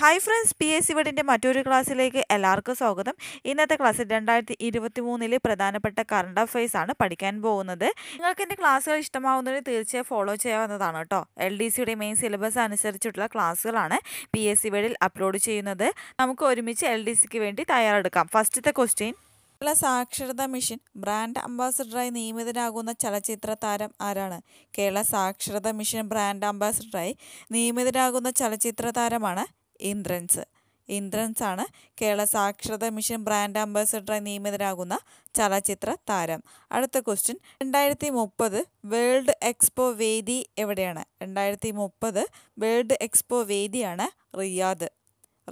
hi friends P S C മറ്റൊരു ക്ലാസ്സിലേക്ക് എല്ലാവർക്കും സ്വാഗതം ഇന്നത്തെ ക്ലാസ്സിൽ രണ്ടായിരത്തി ഇരുപത്തി മൂന്നിലെ പ്രധാനപ്പെട്ട കറണ്ട് അഫയേഴ്സ് ആണ് പഠിക്കാൻ പോകുന്നത് നിങ്ങൾക്ക് എൻ്റെ ക്ലാസ്സുകൾ ഇഷ്ടമാവുന്നതിന് തീർച്ചയായും ഫോളോ ചെയ്യാവുന്നതാണ് കേട്ടോ എൽ ഡി സിയുടെ മെയിൻ സിലബസ് അനുസരിച്ചിട്ടുള്ള ക്ലാസ്സുകളാണ് പി എസ് സി വടിയിൽ അപ്ലോഡ് ചെയ്യുന്നത് നമുക്ക് ഒരുമിച്ച് എൽ ഡി സിക്ക് വേണ്ടി തയ്യാറെടുക്കാം ഫസ്റ്റത്തെ ക്വസ്റ്റ്യൻ കേരള സാക്ഷരതാ മിഷൻ ബ്രാൻഡ് അംബാസഡറായി നിയമിതനാകുന്ന ചലച്ചിത്ര താരം ആരാണ് കേരള സാക്ഷരതാ മിഷൻ ബ്രാൻഡ് അംബാസഡറായി നിയമിതനാകുന്ന ചലച്ചിത്ര താരമാണ് ഇന്ദ്രൻസ് ഇന്ദ്രൻസ് ആണ് കേരള സാക്ഷരത മിഷൻ ബ്രാൻഡ് അംബാസിഡറായി നിയമിതരാകുന്ന ചലച്ചിത്ര താരം അടുത്ത ക്വസ്റ്റ്യൻ രണ്ടായിരത്തി മുപ്പത് വേൾഡ് എക്സ്പോ വേദി എവിടെയാണ് രണ്ടായിരത്തി മുപ്പത് വേൾഡ് എക്സ്പോ വേദിയാണ് റിയാദ്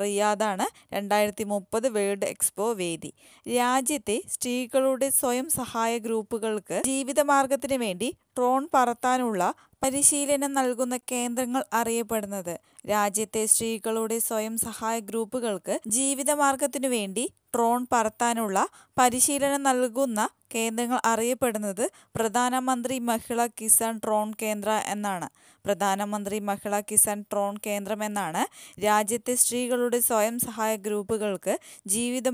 റിയാദാണ് രണ്ടായിരത്തി മുപ്പത് വേൾഡ് എക്സ്പോ വേദി രാജ്യത്തെ സ്ത്രീകളുടെ സ്വയം സഹായ ഗ്രൂപ്പുകൾക്ക് ജീവിതമാർഗത്തിന് വേണ്ടി ഡ്രോൺ പറത്താനുള്ള പരിശീലനം നൽകുന്ന കേന്ദ്രങ്ങൾ അറിയപ്പെടുന്നത് രാജ്യത്തെ സ്ത്രീകളുടെ സ്വയം സഹായ ഗ്രൂപ്പുകൾക്ക് ജീവിതമാർഗത്തിനു വേണ്ടി ഡ്രോൺ പറത്താനുള്ള പരിശീലനം നൽകുന്ന കേന്ദ്രങ്ങൾ അറിയപ്പെടുന്നത് പ്രധാനമന്ത്രി മഹിള കിസാൻ ട്രോൺ കേന്ദ്ര എന്നാണ് പ്രധാനമന്ത്രി മഹിള കിസാൻ ട്രോൺ കേന്ദ്രം എന്നാണ് രാജ്യത്തെ സ്ത്രീകളുടെ സ്വയം സഹായ ഗ്രൂപ്പുകൾക്ക്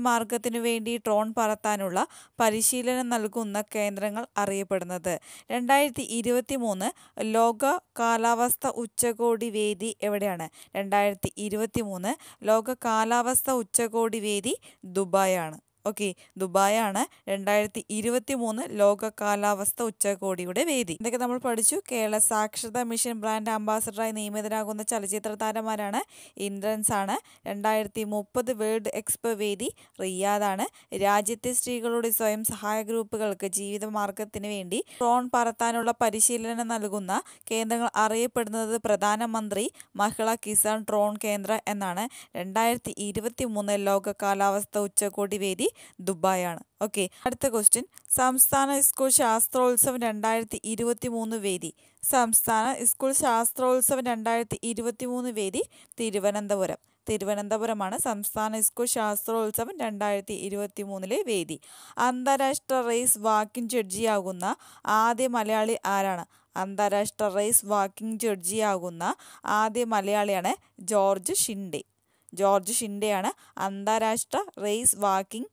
മാർഗത്തിനു വേണ്ടി ട്രോൺ പറത്താനുള്ള പരിശീലനം നൽകുന്ന കേന്ദ്രങ്ങൾ അറിയപ്പെടുന്നത് രണ്ടായിരത്തി ഇരുപത്തി മൂന്ന് ലോക കാലാവസ്ഥ ഉച്ചകോടി വേദി എവിടെയാണ് രണ്ടായിരത്തി ഇരുപത്തി മൂന്ന് ലോക കാലാവസ്ഥ ഉച്ചകോടി വേദി ദുബായാണ് ഓക്കെ ദുബായാണ് രണ്ടായിരത്തി ഇരുപത്തി മൂന്ന് ലോക കാലാവസ്ഥ ഉച്ചകോടിയുടെ വേദി ഇതൊക്കെ നമ്മൾ പഠിച്ചു കേരള സാക്ഷരതാ മിഷൻ ബ്രാൻഡ് അംബാസഡറായി നിയമിതരാകുന്ന ചലച്ചിത്ര താരന്മാരാണ് ഇന്ദ്രൻസ് ആണ് രണ്ടായിരത്തി മുപ്പത് വേൾഡ് എക്സ്പോ വേദി റിയാദാണ് രാജ്യത്തെ സ്ത്രീകളുടെ സ്വയം സഹായ ഗ്രൂപ്പുകൾക്ക് മാർഗത്തിന് വേണ്ടി ഡ്രോൺ പറത്താനുള്ള പരിശീലനം നൽകുന്ന കേന്ദ്രങ്ങൾ അറിയപ്പെടുന്നത് പ്രധാനമന്ത്രി മഹിള കിസാൻ ഡ്രോൺ കേന്ദ്ര എന്നാണ് രണ്ടായിരത്തി ഇരുപത്തി മൂന്ന് ലോക കാലാവസ്ഥ ഉച്ചകോടി വേദി ദുബായാണ് ഓക്കെ അടുത്ത ക്വസ്റ്റ്യൻ സംസ്ഥാന സ്കൂൾ ശാസ്ത്രോത്സവം രണ്ടായിരത്തി ഇരുപത്തി മൂന്ന് വേദി സംസ്ഥാന സ്കൂൾ ശാസ്ത്രോത്സവം രണ്ടായിരത്തി ഇരുപത്തി മൂന്ന് വേദി തിരുവനന്തപുരം തിരുവനന്തപുരമാണ് സംസ്ഥാന സ്കൂൾ ശാസ്ത്രോത്സവം രണ്ടായിരത്തി ഇരുപത്തി മൂന്നിലെ വേദി അന്താരാഷ്ട്ര റേസ് വാക്കിംഗ് ജഡ്ജിയാകുന്ന ആദ്യ മലയാളി ആരാണ് അന്താരാഷ്ട്ര റേസ് വാക്കിംഗ് ജഡ്ജിയാകുന്ന ആദ്യ മലയാളിയാണ് ജോർജ് ഷിൻഡെ ജോർജ് ഷിൻഡെയാണ് അന്താരാഷ്ട്ര റേസ് വാക്കിംഗ്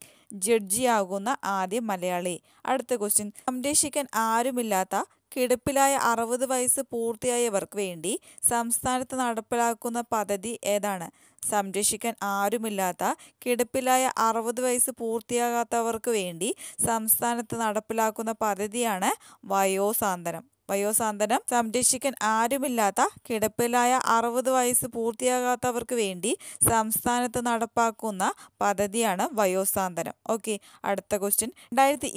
ജഡ്ജിയാകുന്ന ആദ്യ മലയാളി അടുത്ത ക്വസ്റ്റ്യൻ സംരക്ഷിക്കാൻ ആരുമില്ലാത്ത കിടപ്പിലായ അറുപത് വയസ്സ് പൂർത്തിയായവർക്ക് വേണ്ടി സംസ്ഥാനത്ത് നടപ്പിലാക്കുന്ന പദ്ധതി ഏതാണ് സംരക്ഷിക്കാൻ ആരുമില്ലാത്ത കിടപ്പിലായ അറുപത് വയസ്സ് പൂർത്തിയാകാത്തവർക്ക് വേണ്ടി സംസ്ഥാനത്ത് നടപ്പിലാക്കുന്ന പദ്ധതിയാണ് വയോസാന്തനം വയോസാന്തനം സംരക്ഷിക്കാൻ ആരുമില്ലാത്ത കിടപ്പിലായ അറുപത് വയസ്സ് പൂർത്തിയാകാത്തവർക്ക് വേണ്ടി സംസ്ഥാനത്ത് നടപ്പാക്കുന്ന പദ്ധതിയാണ് വയോസാന്തനം ഓക്കെ അടുത്ത ക്വസ്റ്റ്യൻ രണ്ടായിരത്തി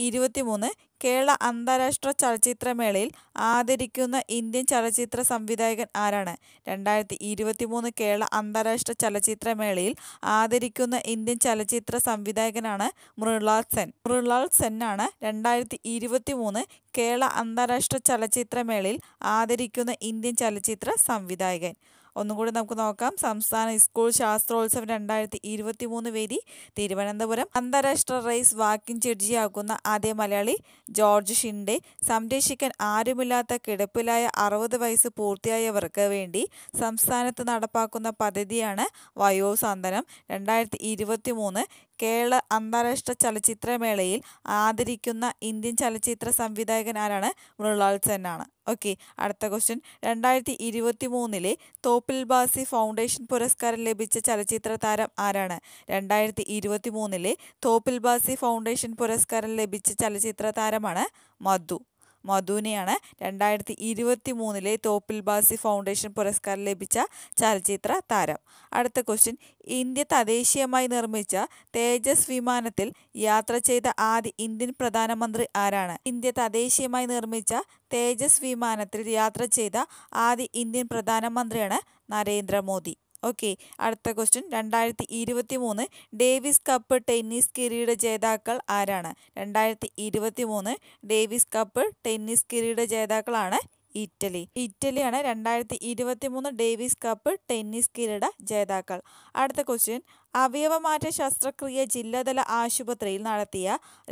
കേരള അന്താരാഷ്ട്ര ചലച്ചിത്രമേളയിൽ ആദരിക്കുന്ന ഇന്ത്യൻ ചലച്ചിത്ര സംവിധായകൻ ആരാണ് രണ്ടായിരത്തി മൂന്ന് കേരള അന്താരാഷ്ട്ര ചലച്ചിത്രമേളയിൽ ആദരിക്കുന്ന ഇന്ത്യൻ ചലച്ചിത്ര സംവിധായകനാണ് മൃണാൾ സെൻ മൃണാൾ ആണ് രണ്ടായിരത്തി കേരള അന്താരാഷ്ട്ര ചലച്ചിത്രമേളയിൽ ആദരിക്കുന്ന ഇന്ത്യൻ ചലച്ചിത്ര സംവിധായകൻ ഒന്നുകൂടി നമുക്ക് നോക്കാം സംസ്ഥാന സ്കൂൾ ശാസ്ത്രോത്സവം രണ്ടായിരത്തി ഇരുപത്തി മൂന്ന് വേദി തിരുവനന്തപുരം അന്താരാഷ്ട്ര റേസ് വാക്കിംഗ് ജഡ്ജിയാകുന്ന ആദ്യ മലയാളി ജോർജ് ഷിൻഡെ സംരക്ഷിക്കാൻ ആരുമില്ലാത്ത കിടപ്പിലായ അറുപത് വയസ്സ് പൂർത്തിയായവർക്ക് വേണ്ടി സംസ്ഥാനത്ത് നടപ്പാക്കുന്ന പദ്ധതിയാണ് വയോസാന്തനം രണ്ടായിരത്തി ഇരുപത്തി മൂന്ന് കേരള അന്താരാഷ്ട്ര ചലച്ചിത്രമേളയിൽ ആദരിക്കുന്ന ഇന്ത്യൻ ചലച്ചിത്ര സംവിധായകൻ ആരാണ് സെൻ ആണ് ഓക്കെ അടുത്ത ക്വസ്റ്റ്യൻ രണ്ടായിരത്തി ഇരുപത്തി മൂന്നിലെ തോപ്പിൽ ബാസി ഫൗണ്ടേഷൻ പുരസ്കാരം ലഭിച്ച ചലച്ചിത്ര താരം ആരാണ് രണ്ടായിരത്തി ഇരുപത്തി മൂന്നിലെ തോപ്പിൽ ബാസി ഫൗണ്ടേഷൻ പുരസ്കാരം ലഭിച്ച ചലച്ചിത്ര താരമാണ് മധു മധുവിനെയാണ് രണ്ടായിരത്തി ഇരുപത്തി മൂന്നിലെ തോപ്പിൽ ബാസി ഫൗണ്ടേഷൻ പുരസ്കാരം ലഭിച്ച ചലച്ചിത്ര താരം അടുത്ത ക്വസ്റ്റ്യൻ ഇന്ത്യ തദ്ദേശീയമായി നിർമ്മിച്ച തേജസ് വിമാനത്തിൽ യാത്ര ചെയ്ത ആദ്യ ഇന്ത്യൻ പ്രധാനമന്ത്രി ആരാണ് ഇന്ത്യ തദ്ദേശീയമായി നിർമ്മിച്ച തേജസ് വിമാനത്തിൽ യാത്ര ചെയ്ത ആദ്യ ഇന്ത്യൻ പ്രധാനമന്ത്രിയാണ് നരേന്ദ്രമോദി ഓക്കെ അടുത്ത ക്വസ്റ്റ്യൻ രണ്ടായിരത്തി ഇരുപത്തി മൂന്ന് ഡേവിസ് കപ്പ് ടെന്നീസ് കിരീട ജേതാക്കൾ ആരാണ് രണ്ടായിരത്തി ഇരുപത്തി മൂന്ന് ഡേവിസ് കപ്പ് ടെന്നീസ് കിരീട ജേതാക്കളാണ് ഇറ്റലി ഇറ്റലിയാണ് രണ്ടായിരത്തി ഇരുപത്തി മൂന്ന് ഡേവിസ് കപ്പ് ടെന്നീസ് കിരീട ജേതാക്കൾ അടുത്ത ക്വസ്റ്റ്യൻ അവയവമാറ്റ ശസ്ത്രക്രിയ ജില്ലാതല ആശുപത്രിയിൽ നടത്തിയ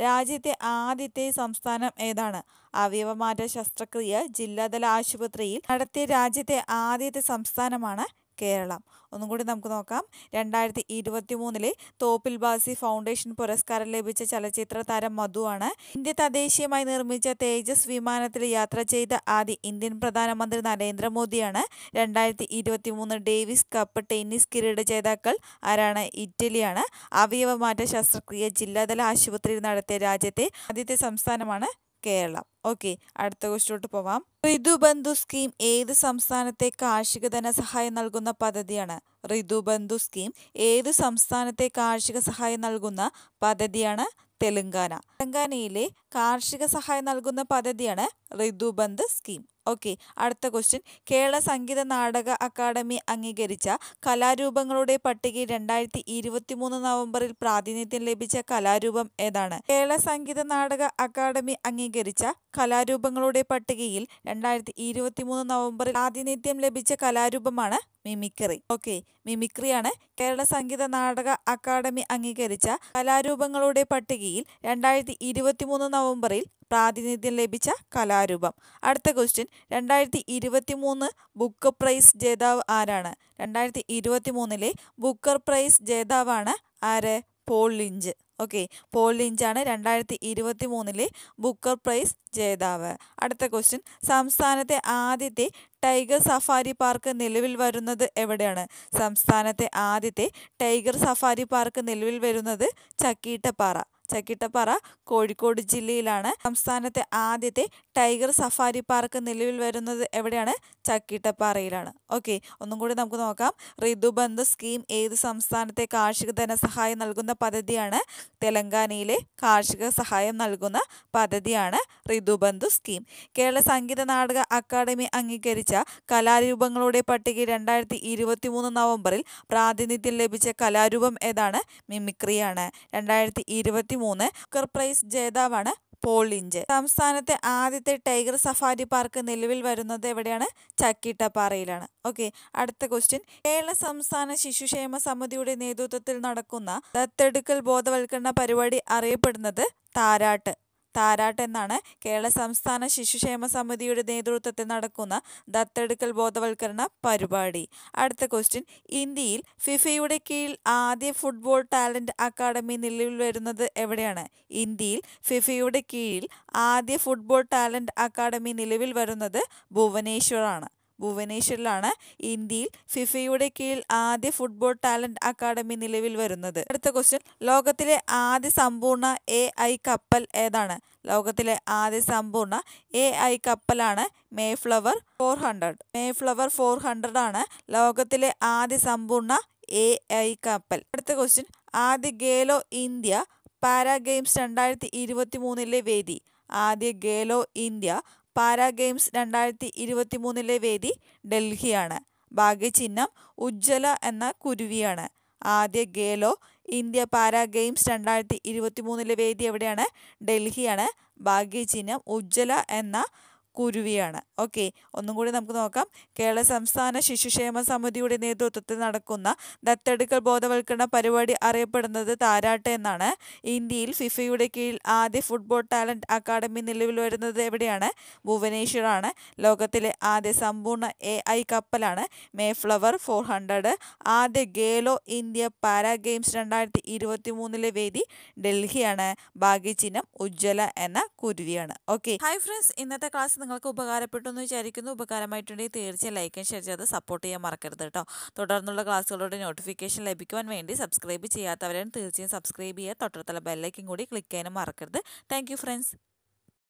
രാജ്യത്തെ ആദ്യത്തെ സംസ്ഥാനം ഏതാണ് അവയവമാറ്റ ശസ്ത്രക്രിയ ജില്ലാതല ആശുപത്രിയിൽ നടത്തിയ രാജ്യത്തെ ആദ്യത്തെ സംസ്ഥാനമാണ് കേരളം ഒന്നും കൂടി നമുക്ക് നോക്കാം രണ്ടായിരത്തി ഇരുപത്തി മൂന്നിലെ തോപ്പിൽ ബാസി ഫൗണ്ടേഷൻ പുരസ്കാരം ലഭിച്ച ചലച്ചിത്ര താരം മധുവാണ് ഇന്ത്യ തദ്ദേശീയമായി നിർമ്മിച്ച തേജസ് വിമാനത്തിൽ യാത്ര ചെയ്ത ആദ്യ ഇന്ത്യൻ പ്രധാനമന്ത്രി നരേന്ദ്രമോദിയാണ് രണ്ടായിരത്തി ഇരുപത്തി മൂന്ന് ഡേവിസ് കപ്പ് ടെന്നീസ് കിരീട ജേതാക്കൾ ആരാണ് ഇറ്റലിയാണ് അവയവമാറ്റ ശസ്ത്രക്രിയ ജില്ലാതല ആശുപത്രിയിൽ നടത്തിയ രാജ്യത്തെ ആദ്യത്തെ സംസ്ഥാനമാണ് കേരളം ഓക്കെ അടുത്ത ക്വസ്റ്റിലോട്ട് പോവാം ഋതുബന്ധു സ്കീം ഏത് സംസ്ഥാനത്തെ കാർഷിക ധനസഹായം നൽകുന്ന പദ്ധതിയാണ് ഋതുബന്ധു സ്കീം ഏത് സംസ്ഥാനത്തെ കാർഷിക സഹായം നൽകുന്ന പദ്ധതിയാണ് തെലങ്കാന തെലങ്കാനയിലെ കാർഷിക സഹായം നൽകുന്ന പദ്ധതിയാണ് ഋതുബന്ധ് സ്കീം ഓക്കെ അടുത്ത ക്വസ്റ്റ്യൻ കേരള സംഗീത നാടക അക്കാദമി അംഗീകരിച്ച കലാരൂപങ്ങളുടെ പട്ടികയിൽ രണ്ടായിരത്തി ഇരുപത്തി മൂന്ന് നവംബറിൽ പ്രാതിനിധ്യം ലഭിച്ച കലാരൂപം ഏതാണ് കേരള സംഗീത നാടക അക്കാദമി അംഗീകരിച്ച കലാരൂപങ്ങളുടെ പട്ടികയിൽ രണ്ടായിരത്തി ഇരുപത്തി മൂന്ന് നവംബറിൽ പ്രാതിനിധ്യം ലഭിച്ച കലാരൂപമാണ് മിമിക്രി ഓക്കെ മിമിക്രിയാണ് കേരള സംഗീത നാടക അക്കാദമി അംഗീകരിച്ച കലാരൂപങ്ങളുടെ പട്ടികയിൽ രണ്ടായിരത്തി മൂന്ന് നവംബറിൽ പ്രാതിനിധ്യം ലഭിച്ച കലാരൂപം അടുത്ത ക്വസ്റ്റ്യൻ രണ്ടായിരത്തി ഇരുപത്തി മൂന്ന് ബുക്കർ പ്രൈസ് ജേതാവ് ആരാണ് രണ്ടായിരത്തി ഇരുപത്തി മൂന്നിലെ ബുക്കർ പ്രൈസ് ജേതാവാണ് ആര് പോൾ ലിഞ്ച് ഓക്കെ പോൾ ലിഞ്ചാണ് രണ്ടായിരത്തി ഇരുപത്തി മൂന്നിലെ ബുക്കർ പ്രൈസ് ജേതാവ് അടുത്ത ക്വസ്റ്റ്യൻ സംസ്ഥാനത്തെ ആദ്യത്തെ ടൈഗർ സഫാരി പാർക്ക് നിലവിൽ വരുന്നത് എവിടെയാണ് സംസ്ഥാനത്തെ ആദ്യത്തെ ടൈഗർ സഫാരി പാർക്ക് നിലവിൽ വരുന്നത് ചക്കീട്ടപ്പാറ ചക്കിട്ടപ്പാറ കോഴിക്കോട് ജില്ലയിലാണ് സംസ്ഥാനത്തെ ആദ്യത്തെ ടൈഗർ സഫാരി പാർക്ക് നിലവിൽ വരുന്നത് എവിടെയാണ് ചക്കിട്ടപ്പാറയിലാണ് ഓക്കെ ഒന്നും കൂടി നമുക്ക് നോക്കാം ഋതുബന്ധ സ്കീം ഏത് സംസ്ഥാനത്തെ കാർഷിക ധനസഹായം നൽകുന്ന പദ്ധതിയാണ് തെലങ്കാനയിലെ കാർഷിക സഹായം നൽകുന്ന പദ്ധതിയാണ് ഋതുബന്ധു സ്കീം കേരള സംഗീത നാടക അക്കാദമി അംഗീകരിച്ച കലാരൂപങ്ങളുടെ പട്ടിക രണ്ടായിരത്തി ഇരുപത്തി മൂന്ന് നവംബറിൽ പ്രാതിനിധ്യം ലഭിച്ച കലാരൂപം ഏതാണ് മിമിക്രിയാണ് രണ്ടായിരത്തി ഇരുപത്തി മൂന്ന് പ്രൈസ് ജേതാവാണ് പോളിഞ്ച് സംസ്ഥാനത്തെ ആദ്യത്തെ ടൈഗർ സഫാരി പാർക്ക് നിലവിൽ വരുന്നത് എവിടെയാണ് ചക്കിട്ടപ്പാറയിലാണ് ഓക്കെ അടുത്ത ക്വസ്റ്റ്യൻ കേരള സംസ്ഥാന ശിശുക്ഷേമ സമിതിയുടെ നേതൃത്വത്തിൽ നടക്കുന്ന ദത്തെടുക്കൽ ബോധവൽക്കരണ പരിപാടി അറിയപ്പെടുന്നത് താരാട്ട് താരാട്ട് എന്നാണ് കേരള സംസ്ഥാന ശിശുക്ഷേമ സമിതിയുടെ നേതൃത്വത്തിൽ നടക്കുന്ന ദത്തെടുക്കൽ ബോധവൽക്കരണ പരിപാടി അടുത്ത ക്വസ്റ്റ്യൻ ഇന്ത്യയിൽ ഫിഫയുടെ കീഴിൽ ആദ്യ ഫുട്ബോൾ ടാലൻറ്റ് അക്കാദമി നിലവിൽ വരുന്നത് എവിടെയാണ് ഇന്ത്യയിൽ ഫിഫയുടെ കീഴിൽ ആദ്യ ഫുട്ബോൾ ടാലൻറ്റ് അക്കാദമി നിലവിൽ വരുന്നത് ഭുവനേശ്വറാണ് ഭുവനേശ്വറിലാണ് ഇന്ത്യയിൽ ഫിഫയുടെ കീഴിൽ ആദ്യ ഫുട്ബോൾ ടാലന്റ് അക്കാദമി നിലവിൽ വരുന്നത് അടുത്ത ക്വസ്റ്റ്യൻ ലോകത്തിലെ ആദ്യ സമ്പൂർണ്ണ എ ഐ കപ്പൽ ഏതാണ് ലോകത്തിലെ ആദ്യ സമ്പൂർണ്ണ എ ഐ കപ്പലാണ് Mayflower four hundred Mayflower four hundred ആണ് ലോകത്തിലെ ആദ്യ സമ്പൂർണ്ണ എ ഐ കപ്പൽ അടുത്ത ക്വസ്റ്റ്യൻ ആദ്യ ഗേലോ ഇന്ത്യ പാരാ ഗെയിംസ് രണ്ടായിരത്തി ഇരുപത്തി മൂന്നിലെ വേദി ആദ്യ ഗേലോ ഇന്ത്യ പാരാ ഗെയിംസ് രണ്ടായിരത്തി ഇരുപത്തി മൂന്നിലെ വേദി ഡൽഹിയാണ് ഭാഗ്യചിഹ്നം ഉജ്ജ്വല എന്ന കുരുവിയാണ് ആദ്യ ഗേലോ ഇന്ത്യ പാരാ ഗെയിംസ് രണ്ടായിരത്തി ഇരുപത്തി മൂന്നിലെ വേദി എവിടെയാണ് ഡൽഹിയാണ് ഭാഗ്യചിഹ്നം ഉജ്ജ്വല എന്ന കുരുവിയാണ് ഓക്കെ ഒന്നും കൂടി നമുക്ക് നോക്കാം കേരള സംസ്ഥാന ശിശുക്ഷേമ സമിതിയുടെ നേതൃത്വത്തിൽ നടക്കുന്ന ദത്തെടുക്കൽ ബോധവൽക്കരണ പരിപാടി അറിയപ്പെടുന്നത് താരാട്ട് എന്നാണ് ഇന്ത്യയിൽ ഫിഫയുടെ കീഴിൽ ആദ്യ ഫുട്ബോൾ ടാലൻറ്റ് അക്കാദമി നിലവിൽ വരുന്നത് എവിടെയാണ് ഭുവനേശ്വറാണ് ലോകത്തിലെ ആദ്യ സമ്പൂർണ്ണ എ ഐ കപ്പലാണ് മേഫ്ലവർ ഫോർ ഹൺഡ്രഡ് ആദ്യ ഗേലോ ഇന്ത്യ പാരാ ഗെയിംസ് രണ്ടായിരത്തി ഇരുപത്തി മൂന്നിലെ വേദി ഡൽഹിയാണ് ഭാഗ്യചിഹ്നം ഉജ്ജ്വല എന്ന കുരുവിയാണ് ഓക്കെ ഹായ് ഫ്രണ്ട്സ് ഇന്നത്തെ ക്ലാസ് നിങ്ങൾക്ക് ഉപകാരപ്പെട്ടു എന്ന് വിചാരിക്കുന്നു ഉപകാരമായിട്ടുണ്ടെങ്കിൽ തീർച്ചയായും ലൈക്കും ഷെയർ ചെയ്ത് സപ്പോർട്ട് ചെയ്യാൻ മറക്കരുത് കേട്ടോ തുടർന്നുള്ള ക്ലാസ്സുകളുടെ നോട്ടിഫിക്കേഷൻ ലഭിക്കുവാൻ വേണ്ടി സബ്സ്ക്രൈബ് ചെയ്യാത്തവരും തീർച്ചയായും സബ്സ്ക്രൈബ് ചെയ്യുക തൊട്ടടുത്തുള്ള ബെല്ലൈക്കും കൂടി ക്ലിക്ക് ചെയ്യാനും മറക്കരുത് താങ്ക് ഫ്രണ്ട്സ്